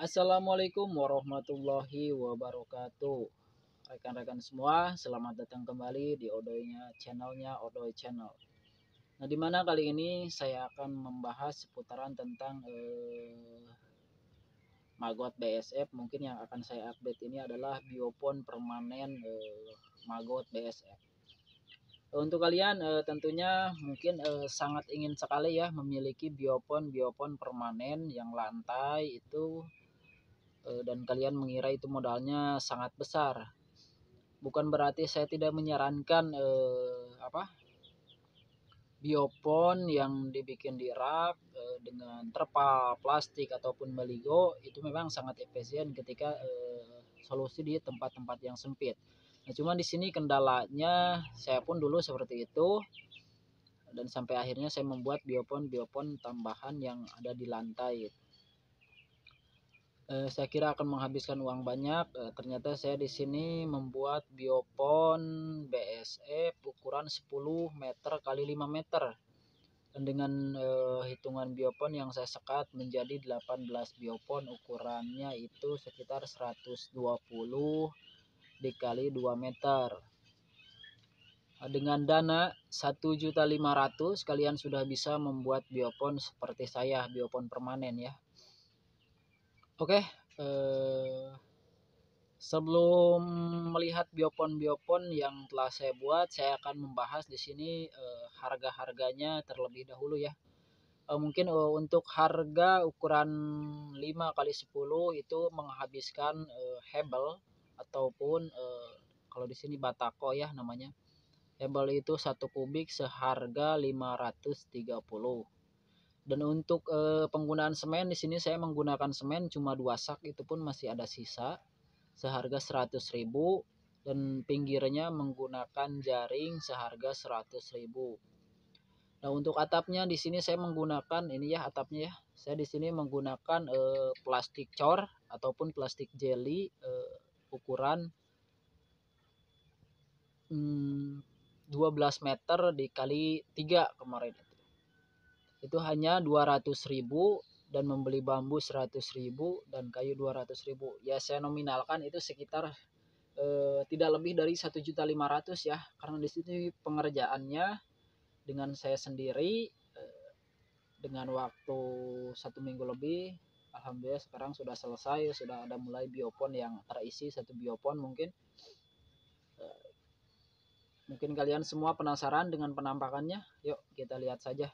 Assalamualaikum warahmatullahi wabarakatuh Rekan-rekan semua, selamat datang kembali di odoynya channelnya Odoi Channel Nah dimana kali ini saya akan membahas seputaran tentang eh, Magot BSF Mungkin yang akan saya update ini adalah biopon permanen eh, Magot BSF untuk kalian e, tentunya mungkin e, sangat ingin sekali ya memiliki biopon biopon permanen yang lantai itu Eh, dan kalian mengira itu modalnya sangat besar. Bukan berarti saya tidak menyarankan eh, apa biopon yang dibikin di rak eh, dengan terpal plastik ataupun baligo itu memang sangat efisien ketika eh, solusi di tempat-tempat yang sempit. Nah, cuman di sini kendalanya saya pun dulu seperti itu dan sampai akhirnya saya membuat biopon biopon tambahan yang ada di lantai Eh, saya kira akan menghabiskan uang banyak eh, ternyata saya di sini membuat biopon BSE ukuran 10 meter kali 5 meter dan dengan eh, hitungan biopon yang saya sekat menjadi 18 biopon ukurannya itu sekitar 120 dikali 2 meter eh, dengan dana 1.500 kalian sudah bisa membuat biopon seperti saya biopon permanen ya Oke, okay, eh, sebelum melihat biopon-biopon yang telah saya buat, saya akan membahas di sini eh, harga-harganya terlebih dahulu ya. Eh, mungkin eh, untuk harga ukuran 5 kali 10 itu menghabiskan eh, hebel ataupun eh, kalau di sini batako ya namanya. Hebel itu satu kubik seharga 530 dan untuk e, penggunaan semen di sini saya menggunakan semen cuma dua sak itu pun masih ada sisa seharga 100.000 dan pinggirnya menggunakan jaring seharga 100.000. Nah, untuk atapnya di sini saya menggunakan ini ya atapnya ya. Saya di sini menggunakan e, plastik cor ataupun plastik jelly e, eh, ukuran 12 hmm, meter dikali 3 kemarin itu hanya 200.000 dan membeli bambu 100.000 dan kayu 200.000 ya saya nominalkan itu sekitar eh, tidak lebih dari 1.500 ya karena di situ pengerjaannya dengan saya sendiri eh, dengan waktu satu minggu lebih alhamdulillah sekarang sudah selesai sudah ada mulai biopon yang terisi satu biopon mungkin eh, mungkin kalian semua penasaran dengan penampakannya yuk kita lihat saja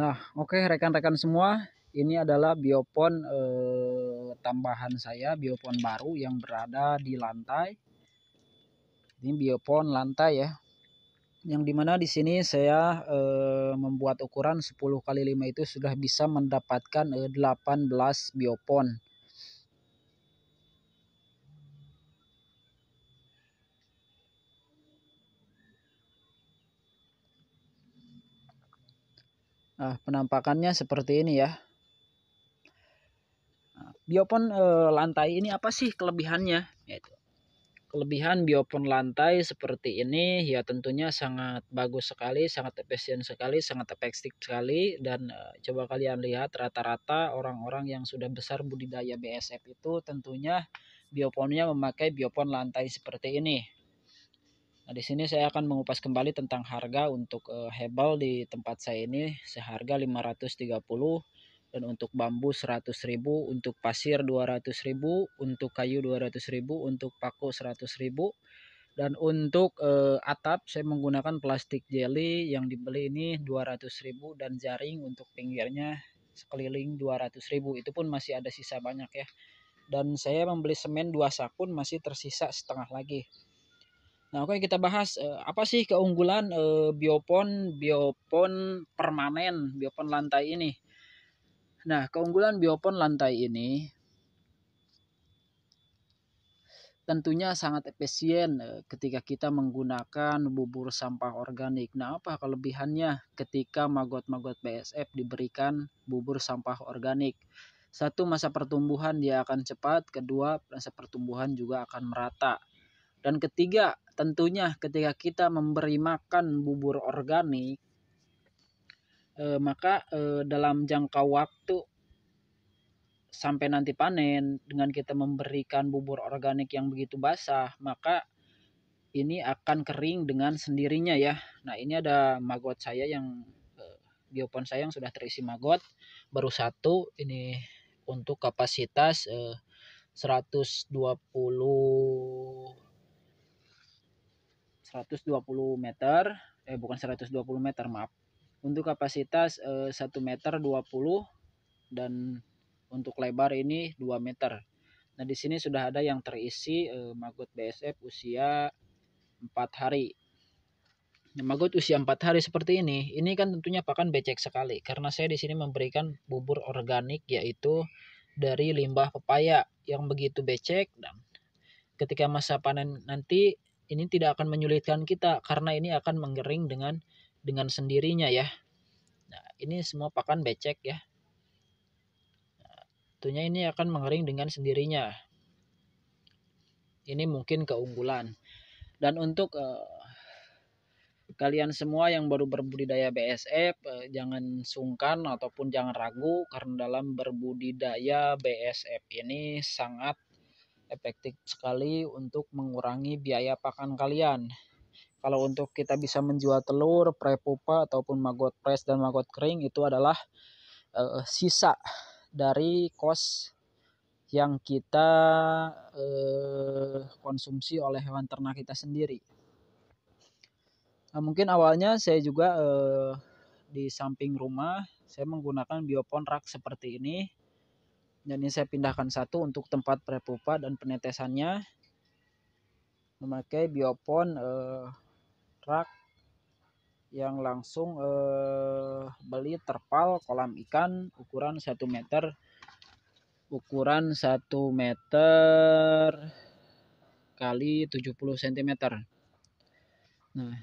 Nah, oke okay, rekan-rekan semua, ini adalah biopon eh, tambahan saya, biopon baru yang berada di lantai. Ini biopon lantai ya. Yang dimana di sini saya eh, membuat ukuran 10 kali 5 itu sudah bisa mendapatkan eh, 18 biopon. Nah, penampakannya seperti ini ya. Ah, biopon e, lantai ini apa sih kelebihannya? Yaitu kelebihan biopon lantai seperti ini ya tentunya sangat bagus sekali, sangat efisien sekali, sangat efektif sekali dan e, coba kalian lihat rata-rata orang-orang yang sudah besar budidaya BSF itu tentunya bioponnya memakai biopon lantai seperti ini. Nah, di sini saya akan mengupas kembali tentang harga untuk uh, hebel di tempat saya ini seharga 530 dan untuk bambu 100.000, untuk pasir 200.000, untuk kayu 200.000, untuk paku 100.000 dan untuk e, atap saya menggunakan plastik jelly yang dibeli ini 200.000 dan jaring untuk pinggirnya sekeliling 200.000 itu pun masih ada sisa banyak ya. Dan saya membeli semen dua sakun masih tersisa setengah lagi. Nah, oke kita bahas eh, apa sih keunggulan eh, biopon biopon permanen, biopon lantai ini. Nah, keunggulan biopon lantai ini tentunya sangat efisien eh, ketika kita menggunakan bubur sampah organik. Nah, apa kelebihannya ketika maggot-maggot BSF diberikan bubur sampah organik? Satu, masa pertumbuhan dia akan cepat, kedua, masa pertumbuhan juga akan merata. Dan ketiga, tentunya ketika kita memberi makan bubur organik, eh, maka eh, dalam jangka waktu sampai nanti panen dengan kita memberikan bubur organik yang begitu basah, maka ini akan kering dengan sendirinya ya. Nah, ini ada maggot saya yang eh, biopon saya yang sudah terisi maggot baru satu ini untuk kapasitas eh, 120 120 meter, eh bukan 120 meter maaf, untuk kapasitas eh, 1 meter 20 dan untuk lebar ini 2 meter. Nah di sini sudah ada yang terisi eh, magot BSF usia 4 hari. Nah, magot usia 4 hari seperti ini, ini kan tentunya pakan becek sekali karena saya di sini memberikan bubur organik yaitu dari limbah pepaya yang begitu becek dan ketika masa panen nanti ini tidak akan menyulitkan kita karena ini akan mengering dengan dengan sendirinya ya. Nah, ini semua pakan becek ya. tentunya ini akan mengering dengan sendirinya. Ini mungkin keunggulan. Dan untuk eh, kalian semua yang baru berbudidaya BSF eh, jangan sungkan ataupun jangan ragu karena dalam berbudidaya BSF ini sangat efektif sekali untuk mengurangi biaya pakan kalian. Kalau untuk kita bisa menjual telur, prepupa ataupun maggot fresh dan maggot kering itu adalah uh, sisa dari kos yang kita uh, konsumsi oleh hewan ternak kita sendiri. Nah, mungkin awalnya saya juga uh, di samping rumah saya menggunakan biopon rak seperti ini jadi saya pindahkan satu untuk tempat prepupa dan penetesannya memakai biopon eh, rak yang langsung eh, beli terpal kolam ikan ukuran 1 meter ukuran 1 meter kali 70 cm nah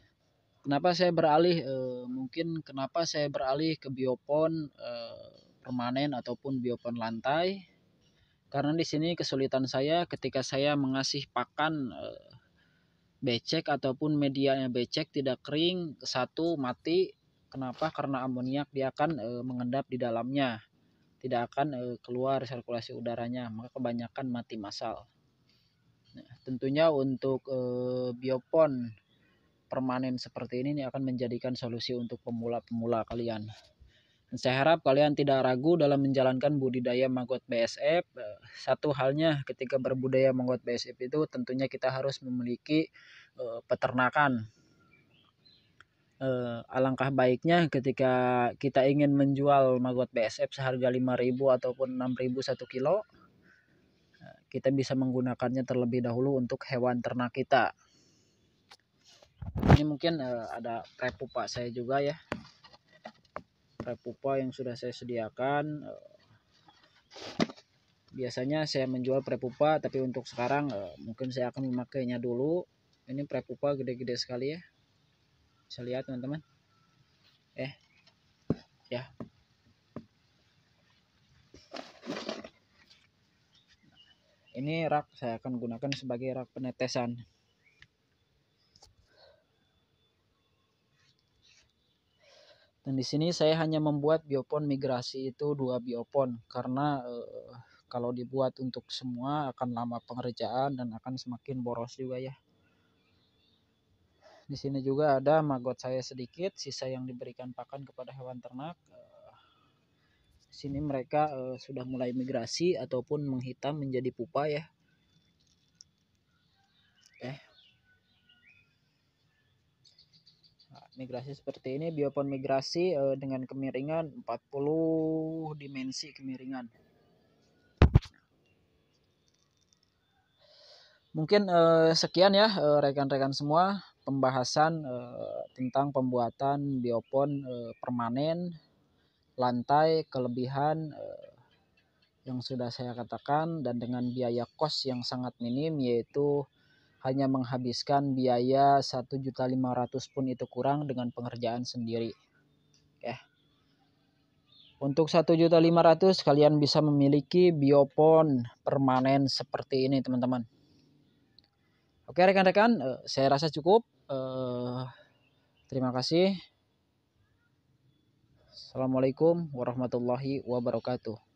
kenapa saya beralih eh, mungkin kenapa saya beralih ke biopon eh, permanen ataupun biopon lantai. Karena di sini kesulitan saya ketika saya mengasih pakan eh, becek ataupun medianya becek tidak kering, satu mati. Kenapa? Karena amoniak dia akan eh, mengendap di dalamnya. Tidak akan eh, keluar sirkulasi udaranya, maka kebanyakan mati massal. Nah, tentunya untuk biopon permanen seperti ini, ini akan menjadikan solusi untuk pemula-pemula kalian. Saya harap kalian tidak ragu dalam menjalankan budidaya maggot BSF. Eh, satu halnya ketika berbudaya maggot BSF itu tentunya kita harus memiliki eh, peternakan. Eh, alangkah baiknya ketika kita ingin menjual maggot BSF seharga 5000 ataupun 6000 satu kilo kita bisa menggunakannya terlebih dahulu untuk hewan ternak kita. Ini mungkin uh, ada Pak saya juga ya prepupa pupa yang sudah saya sediakan eh, biasanya saya menjual prepupa tapi untuk sekarang eh, mungkin saya akan memakainya dulu ini prepupa gede-gede sekali ya bisa lihat teman-teman eh ya ini rak saya akan gunakan sebagai rak penetesan Dan di sini saya hanya membuat biopon migrasi itu dua biopon karena eh, kalau dibuat untuk semua akan lama pengerjaan dan akan semakin boros juga ya. Di sini juga ada maggot saya sedikit, sisa yang diberikan pakan kepada hewan ternak. Eh, di sini mereka eh, sudah mulai migrasi ataupun menghitam menjadi pupa ya. Eh, migrasi seperti ini biopon migrasi uh, dengan kemiringan 40 dimensi kemiringan mungkin uh, sekian ya eh, rekan-rekan semua pembahasan uh, tentang pembuatan biopon uh, permanen lantai kelebihan uh, yang sudah saya katakan dan dengan biaya kos yang sangat minim yaitu hanya menghabiskan biaya 1.500 pun itu kurang dengan pengerjaan sendiri. Oke. Untuk 1.500 kalian bisa memiliki biopon permanen seperti ini, teman-teman. Oke, rekan-rekan, eh, saya rasa cukup. Eh, terima kasih. Assalamualaikum warahmatullahi wabarakatuh.